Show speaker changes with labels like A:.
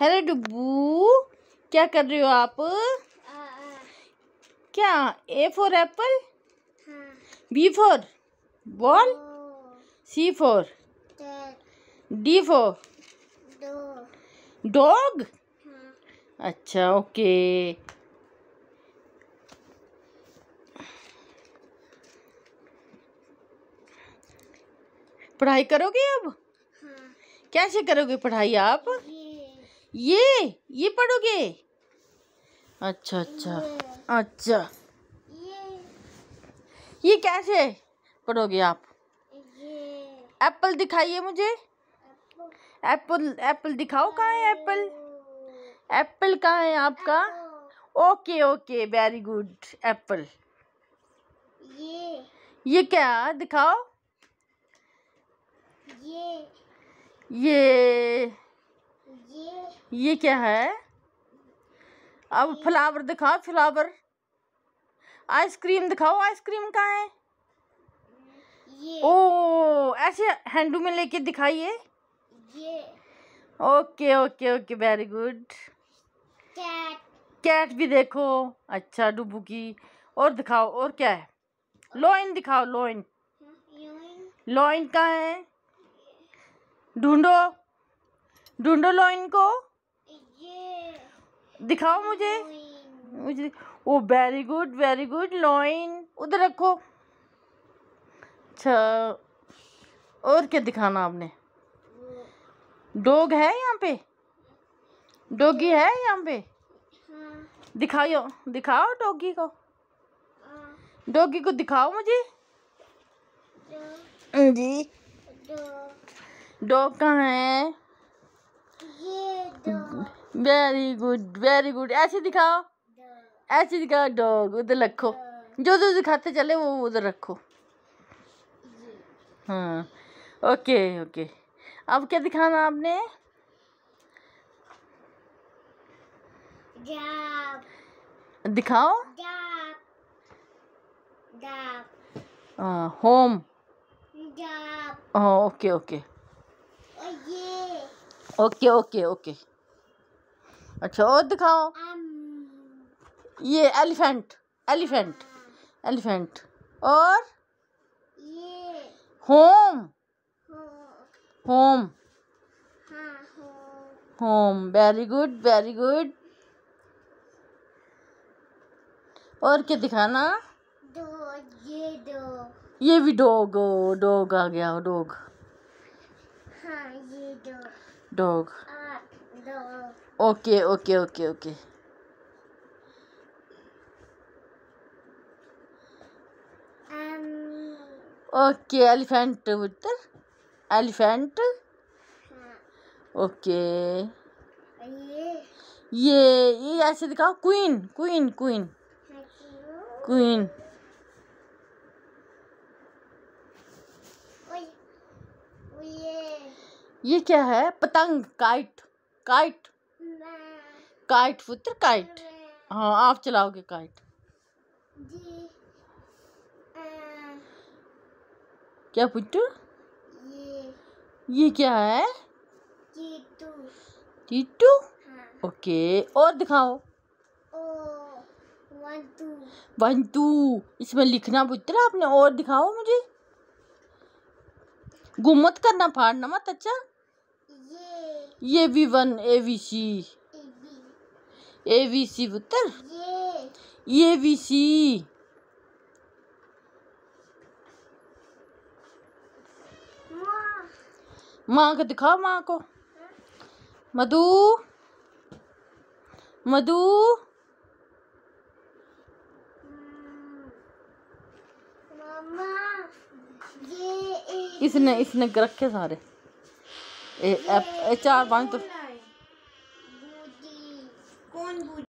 A: Hello Dubbu क्या कर रहे हो आप क्या A for apple B for ball C for D for dog अच्छा ओके पढ़ाई करोगे अब हाँ। कैसे करोगे पढ़ाई आप ये ये पढ़ोगे अच्छा अच्छा अच्छा ये कैसे पढ़ोगे आप एप्पल दिखाइए मुझे एप्पल एप्पल दिखाओ कहाँ है एप्पल एप्पल कहाँ है आपका okay okay very good apple ये क्या दिखाओ ये ये ये क्या है अब फ्लावर दिखाओ फ्लावर आइसक्रीम दिखाओ आइसक्रीम कहाँ है ये ओ ऐसे हैंडू में लेके दिखाइए ये okay okay okay very good cat cat भी देखो अच्छा डुबू की और दिखाओ और क्या है लॉइन दिखाओ लॉइन लॉइन कहाँ है ढूंढो ढूंढो लॉइन को दिखाओ मुझे मुझे oh very good very good lion उधर रखो अच्छा और क्या दिखाना आपने डॉग है यहाँ पे डॉगी है यहाँ पे दिखाओ दिखाओ डॉगी को डॉगी को दिखाओ मुझे जी डॉग कहाँ है वेरी गुड वेरी गुड ऐसे दिखाओ ऐसे दिखाओ डॉग उधर रखो जो जो दिखाते चले वो उधर रखो हाँ ओके ओके अब क्या दिखाना आपने दिखाओ home okay okay okay okay okay अच्छा और दिखाओ ये एलिफेंट एलिफेंट एलिफेंट और होम होम हाँ, home very good very good और क्या दिखाना ये ये भी डॉग डॉग आ गया डॉग हाँ ये dog dog okay okay okay okay um, okay elephant उत्तर एलिफेंट हाँ। ओके ये ये ऐसे दिखाओ क्वीन क्वीन क्वीन क्वीन ये क्या है पतंग काइट काइट काइट पुत्र काइट हाँ आप चलाओगे काइट क्या पुत्र ये ये क्या है टीटू हाँ। ओके और दिखाओ वन टू इसमें लिखना पुत्र आपने और दिखाओ मुझे गुमत करना फाड़ना मत अच्छा ये ये भी one A V C A B C पुत्र ये बी सी माँ को दिखाओ माँ को मधु मधु इसने इसने रखे सारे ए, ए, ए, चार पांच तो